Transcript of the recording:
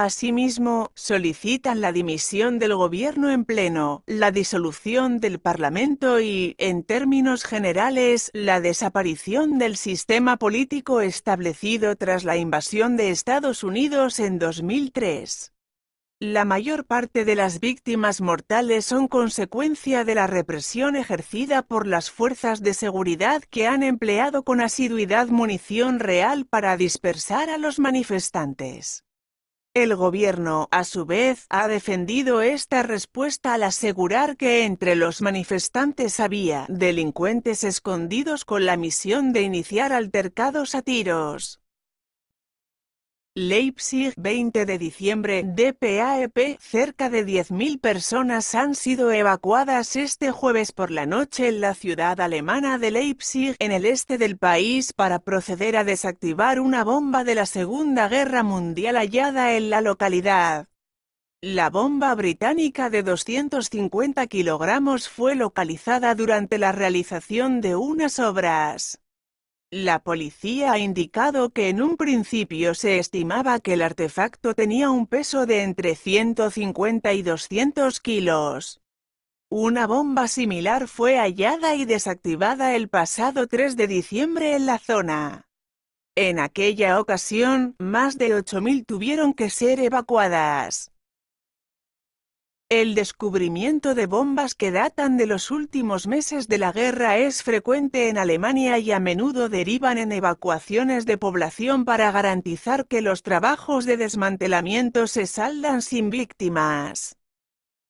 Asimismo, solicitan la dimisión del gobierno en pleno, la disolución del Parlamento y, en términos generales, la desaparición del sistema político establecido tras la invasión de Estados Unidos en 2003. La mayor parte de las víctimas mortales son consecuencia de la represión ejercida por las fuerzas de seguridad que han empleado con asiduidad munición real para dispersar a los manifestantes. El gobierno, a su vez, ha defendido esta respuesta al asegurar que entre los manifestantes había delincuentes escondidos con la misión de iniciar altercados a tiros. Leipzig 20 de diciembre DPAEP e cerca de 10.000 personas han sido evacuadas este jueves por la noche en la ciudad alemana de Leipzig en el este del país para proceder a desactivar una bomba de la Segunda Guerra Mundial hallada en la localidad. La bomba británica de 250 kilogramos fue localizada durante la realización de unas obras. La policía ha indicado que en un principio se estimaba que el artefacto tenía un peso de entre 150 y 200 kilos. Una bomba similar fue hallada y desactivada el pasado 3 de diciembre en la zona. En aquella ocasión, más de 8.000 tuvieron que ser evacuadas. El descubrimiento de bombas que datan de los últimos meses de la guerra es frecuente en Alemania y a menudo derivan en evacuaciones de población para garantizar que los trabajos de desmantelamiento se saldan sin víctimas.